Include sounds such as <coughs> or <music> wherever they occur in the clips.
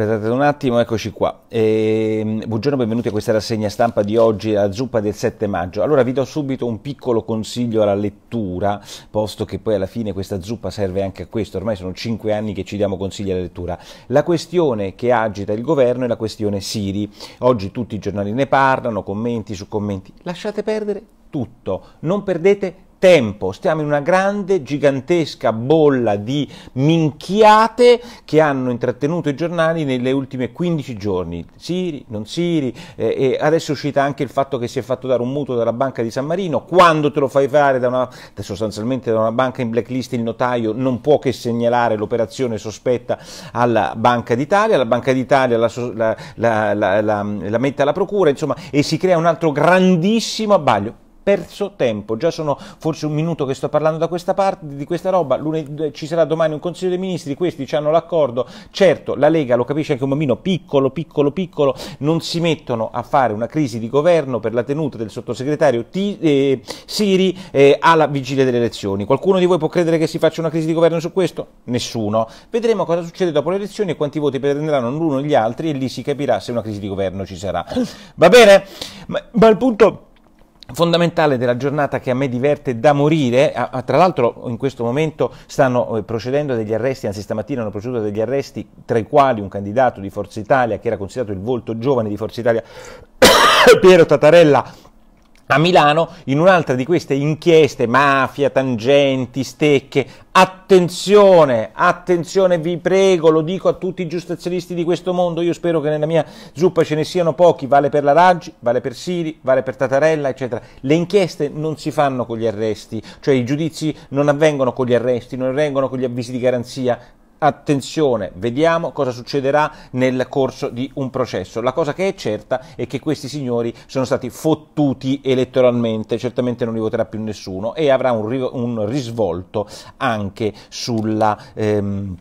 Aspettate un attimo, eccoci qua. E, ehm, buongiorno, benvenuti a questa rassegna stampa di oggi, la zuppa del 7 maggio. Allora vi do subito un piccolo consiglio alla lettura, posto che poi alla fine questa zuppa serve anche a questo, ormai sono 5 anni che ci diamo consigli alla lettura. La questione che agita il governo è la questione Siri. Oggi tutti i giornali ne parlano, commenti su commenti. Lasciate perdere tutto, non perdete nulla tempo, stiamo in una grande, gigantesca bolla di minchiate che hanno intrattenuto i giornali nelle ultime 15 giorni. Siri, non Siri, eh, adesso è uscita anche il fatto che si è fatto dare un mutuo dalla banca di San Marino, quando te lo fai fare da una, sostanzialmente da una banca in blacklist il notaio non può che segnalare l'operazione sospetta alla Banca d'Italia, la Banca d'Italia la, la, la, la mette alla procura, insomma, e si crea un altro grandissimo abbaglio perso tempo, già sono forse un minuto che sto parlando da questa parte, di questa roba, lunedì, ci sarà domani un Consiglio dei Ministri, questi ci hanno l'accordo, certo la Lega lo capisce anche un bambino piccolo, piccolo, piccolo, non si mettono a fare una crisi di governo per la tenuta del sottosegretario T eh, Siri eh, alla vigilia delle elezioni, qualcuno di voi può credere che si faccia una crisi di governo su questo? Nessuno, vedremo cosa succede dopo le elezioni e quanti voti prenderanno l'uno e gli altri e lì si capirà se una crisi di governo ci sarà, va bene? ma, ma il punto fondamentale della giornata che a me diverte da morire, a, a, tra l'altro in questo momento stanno eh, procedendo degli arresti, anzi stamattina hanno proceduto degli arresti, tra i quali un candidato di Forza Italia che era considerato il volto giovane di Forza Italia, <coughs> Piero Tatarella, a Milano in un'altra di queste inchieste, mafia, tangenti, stecche. Attenzione, attenzione, vi prego, lo dico a tutti i giustizialisti di questo mondo, io spero che nella mia zuppa ce ne siano pochi, vale per la Raggi, vale per Siri, vale per Tatarella, eccetera. Le inchieste non si fanno con gli arresti, cioè i giudizi non avvengono con gli arresti, non avvengono con gli avvisi di garanzia, attenzione, vediamo cosa succederà nel corso di un processo. La cosa che è certa è che questi signori sono stati fottuti elettoralmente, certamente non li voterà più nessuno e avrà un, un risvolto anche sulla... Ehm,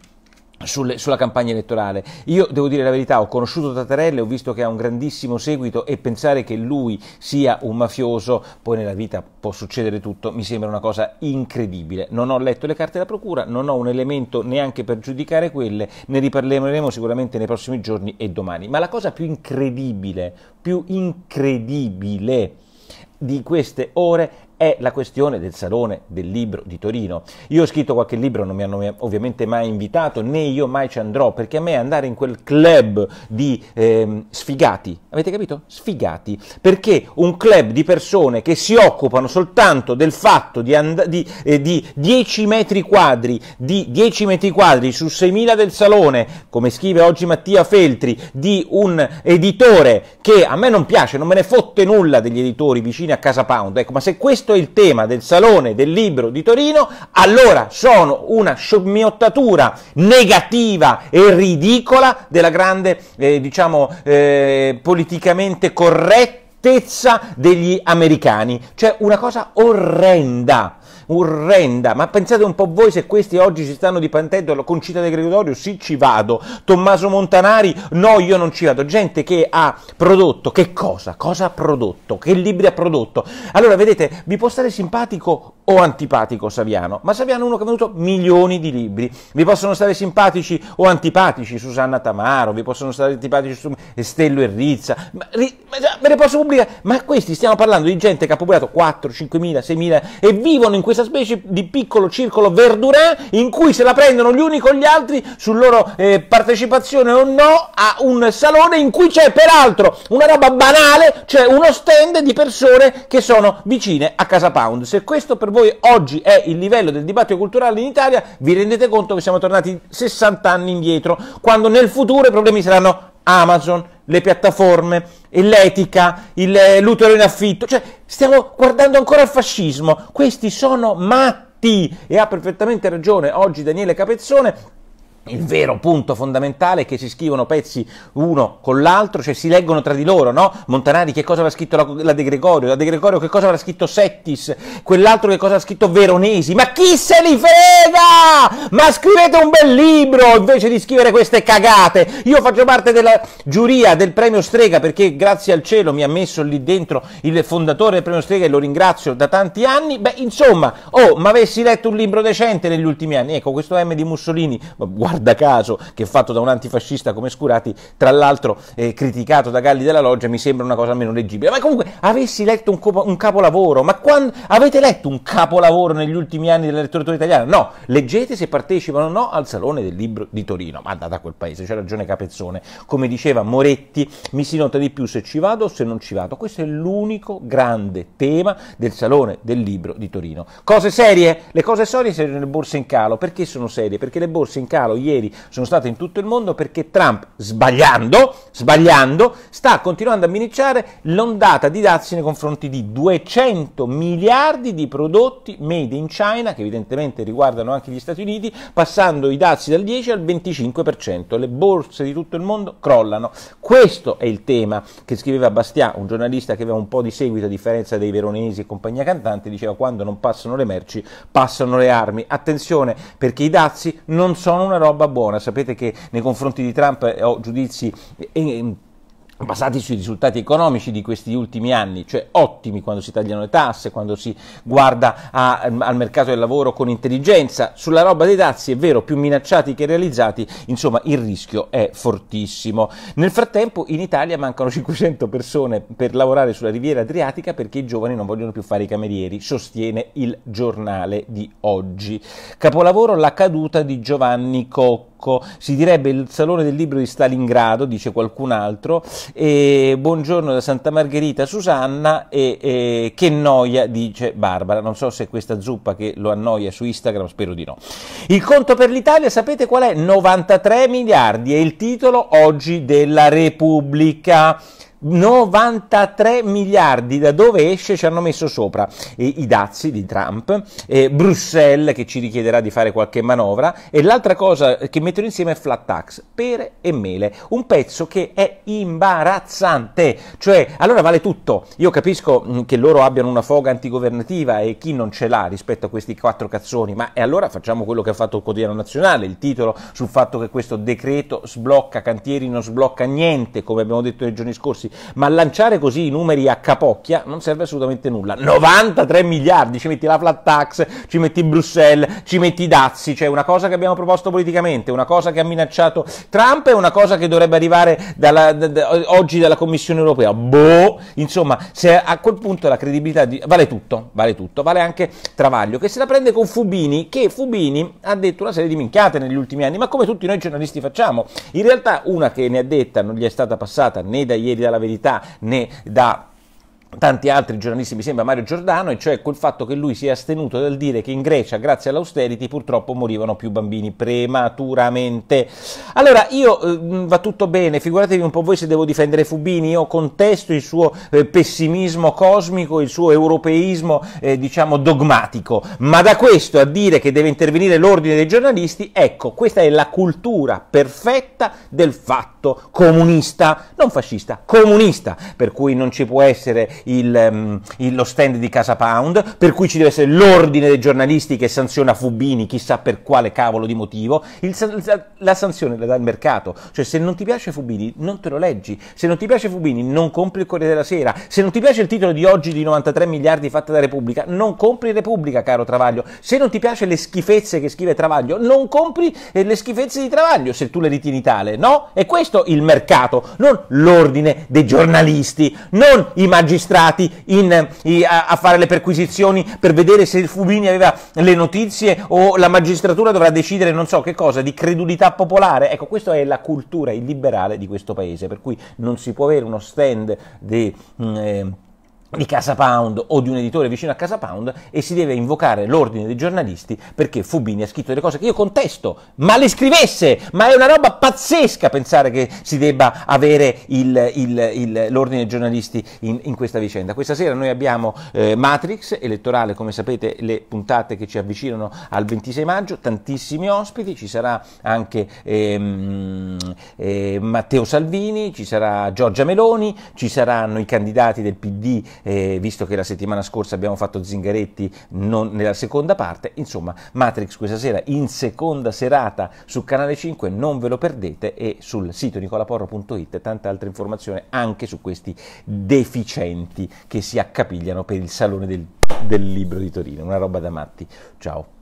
sulle, sulla campagna elettorale. Io devo dire la verità, ho conosciuto Tattarelle, ho visto che ha un grandissimo seguito e pensare che lui sia un mafioso, poi nella vita può succedere tutto, mi sembra una cosa incredibile. Non ho letto le carte della procura, non ho un elemento neanche per giudicare quelle, ne riparleremo sicuramente nei prossimi giorni e domani. Ma la cosa più incredibile, più incredibile di queste ore è la questione del Salone del Libro di Torino. Io ho scritto qualche libro, non mi hanno ovviamente mai invitato, né io mai ci andrò, perché a me andare in quel club di ehm, sfigati, avete capito? Sfigati, perché un club di persone che si occupano soltanto del fatto di, di, eh, di 10 metri quadri, di 10 metri quadri su 6.000 del Salone, come scrive oggi Mattia Feltri, di un editore che a me non piace, non me ne fotte nulla degli editori vicini a Casa Pound, ecco, ma se questo proposto il tema del Salone del Libro di Torino, allora sono una scimmiottatura negativa e ridicola della grande, eh, diciamo, eh, politicamente correttezza degli americani. Cioè una cosa orrenda orrenda, ma pensate un po' voi se questi oggi ci stanno dipendendo con Cita De Gregorio, sì ci vado, Tommaso Montanari, no io non ci vado, gente che ha prodotto, che cosa? Cosa ha prodotto? Che libri ha prodotto? Allora vedete, vi può stare simpatico o antipatico Saviano, ma Saviano è uno che ha venduto milioni di libri, vi possono stare simpatici o antipatici Susanna Tamaro, vi possono stare antipatici su Stello Errizza, ma, ve le posso pubblicare, ma questi stiamo parlando di gente che ha pubblicato 4, 5 mila, 6 mila e vivono in questa questa specie di piccolo circolo verdurin in cui se la prendono gli uni con gli altri sul loro eh, partecipazione o no a un salone in cui c'è peraltro una roba banale, cioè uno stand di persone che sono vicine a Casa Pound. Se questo per voi oggi è il livello del dibattito culturale in Italia, vi rendete conto che siamo tornati 60 anni indietro, quando nel futuro i problemi saranno Amazon, le piattaforme, l'etica, il, eh, l'utero in affitto. Cioè, stiamo guardando ancora il fascismo. Questi sono matti e ha perfettamente ragione oggi Daniele Capezzone il vero punto fondamentale è che si scrivono pezzi uno con l'altro, cioè si leggono tra di loro, no? Montanari che cosa aveva scritto la, la, De Gregorio, la De Gregorio che cosa aveva scritto Settis, quell'altro che cosa ha scritto Veronesi, ma chi se li frega? Ma scrivete un bel libro invece di scrivere queste cagate. Io faccio parte della giuria del premio Strega perché grazie al cielo mi ha messo lì dentro il fondatore del premio Strega e lo ringrazio da tanti anni. Beh, insomma, oh, ma avessi letto un libro decente negli ultimi anni, ecco questo M di Mussolini, guarda guarda caso, che è fatto da un antifascista come Scurati, tra l'altro eh, criticato da Galli della Loggia, mi sembra una cosa meno leggibile. Ma comunque avessi letto un, copo- un capolavoro, ma quando... avete letto un capolavoro negli ultimi anni della letteratura italiana? No, leggete se partecipano o no al Salone del Libro di Torino, ma andate a quel paese, c'è ragione Capezzone. Come diceva Moretti, mi si nota di più se ci vado o se non ci vado. Questo è l'unico grande tema del Salone del Libro di Torino. Cose serie? Le cose serie sono le borse in calo. Perché sono serie? Perché le borse in calo ieri ieri sono state in tutto il mondo perché Trump, sbagliando, sbagliando sta continuando a minacciare l'ondata di dazi nei confronti di 200 miliardi di prodotti made in China, che evidentemente riguardano anche gli Stati Uniti, passando i dazi dal 10 al 25%. Le borse di tutto il mondo crollano. Questo è il tema che scriveva Bastià, un giornalista che aveva un po' di seguito a differenza dei veronesi e compagnia cantante, diceva quando non passano le merci, passano le armi. Attenzione, perché i dazi non sono una roba roba buona, sapete che nei confronti di Trump eh, ho giudizi In, basati sui risultati economici di questi ultimi anni, cioè ottimi quando si tagliano le tasse, quando si guarda a, ehm, al mercato del lavoro con intelligenza, sulla roba dei dazi è vero, più minacciati che realizzati, insomma il rischio è fortissimo. Nel frattempo in Italia mancano 500 persone per lavorare sulla riviera adriatica perché i giovani non vogliono più fare i camerieri, sostiene il giornale di oggi. Capolavoro la caduta di Giovanni Cocco barocco, si direbbe il Salone del Libro di Stalingrado, dice qualcun altro, e buongiorno da Santa Margherita Susanna e, e che noia, dice Barbara. Non so se è questa zuppa che lo annoia su Instagram, spero di no. Il conto per l'Italia, sapete qual è? 93 miliardi, è il titolo oggi della Repubblica. 93 miliardi da dove esce ci hanno messo sopra eh, i dazi di Trump, eh, Bruxelles che ci richiederà di fare qualche manovra e l'altra cosa che mettono insieme è flat tax, pere e mele, un pezzo che è imbarazzante, cioè allora vale tutto, io capisco mm, che loro abbiano una foga antigovernativa e chi non ce l'ha rispetto a questi quattro cazzoni, ma e allora facciamo quello che ha fatto il Quotidiano Nazionale, il titolo sul fatto che questo decreto sblocca cantieri, non sblocca niente, come abbiamo detto nei giorni scorsi, ma lanciare così i numeri a capocchia non serve assolutamente nulla. 93 miliardi, ci metti la flat tax, ci metti Bruxelles, ci metti i dazi, cioè una cosa che abbiamo proposto politicamente, una cosa che ha minacciato Trump e una cosa che dovrebbe arrivare dalla, da, da, oggi dalla Commissione europea. Boh, insomma, se a quel punto la credibilità di, vale tutto, vale tutto, vale anche Travaglio, che se la prende con Fubini, che Fubini ha detto una serie di minchiate negli ultimi anni, ma come tutti noi giornalisti facciamo. In realtà una che ne ha detta non gli è stata passata né da ieri dalla verità né da tanti altri giornalisti, mi sembra Mario Giordano, e cioè col fatto che lui si è astenuto dal dire che in Grecia, grazie all'austerity, purtroppo morivano più bambini prematuramente. Allora, io eh, va tutto bene, figuratevi un po' voi se devo difendere Fubini, io contesto il suo eh, pessimismo cosmico, il suo europeismo, eh, diciamo, dogmatico, ma da questo a dire che deve intervenire l'ordine dei giornalisti, ecco, questa è la cultura perfetta del fatto comunista, non fascista, comunista, per cui non ci può essere il, um, il, lo stand di Casa Pound, per cui ci deve essere l'ordine dei giornalisti che sanziona Fubini, chissà per quale cavolo di motivo, il, la sanzione la dà il mercato, cioè se non ti piace Fubini non te lo leggi, se non ti piace Fubini non compri il Corriere della Sera, se non ti piace il titolo di oggi di 93 miliardi fatta da Repubblica, non compri Repubblica caro Travaglio, se non ti piace le schifezze che scrive Travaglio, non compri eh, le schifezze di Travaglio se tu le ritieni tale, no? È questo il mercato, non l'ordine dei giornalisti, non i magistrati magistrati in, in, a, a, fare le perquisizioni per vedere se Fubini aveva le notizie o la magistratura dovrà decidere non so che cosa, di credulità popolare. Ecco, questa è la cultura illiberale di questo paese, per cui non si può avere uno stand di... Mm, eh, di Casa Pound o di un editore vicino a Casa Pound e si deve invocare l'ordine dei giornalisti perché Fubini ha scritto delle cose che io contesto, ma le scrivesse, ma è una roba pazzesca pensare che si debba avere il, il, il, l'ordine dei giornalisti in, in, questa vicenda. Questa sera noi abbiamo eh, Matrix elettorale, come sapete le puntate che ci avvicinano al 26 maggio, tantissimi ospiti, ci sarà anche ehm, eh, Matteo Salvini, ci sarà Giorgia Meloni, ci saranno i candidati del PD eh, visto che la settimana scorsa abbiamo fatto Zingaretti non, nella seconda parte, insomma Matrix questa sera in seconda serata su Canale 5, non ve lo perdete e sul sito nicolaporro.it tante altre informazioni anche su questi deficienti che si accapigliano per il Salone del, del Libro di Torino, una roba da matti. Ciao.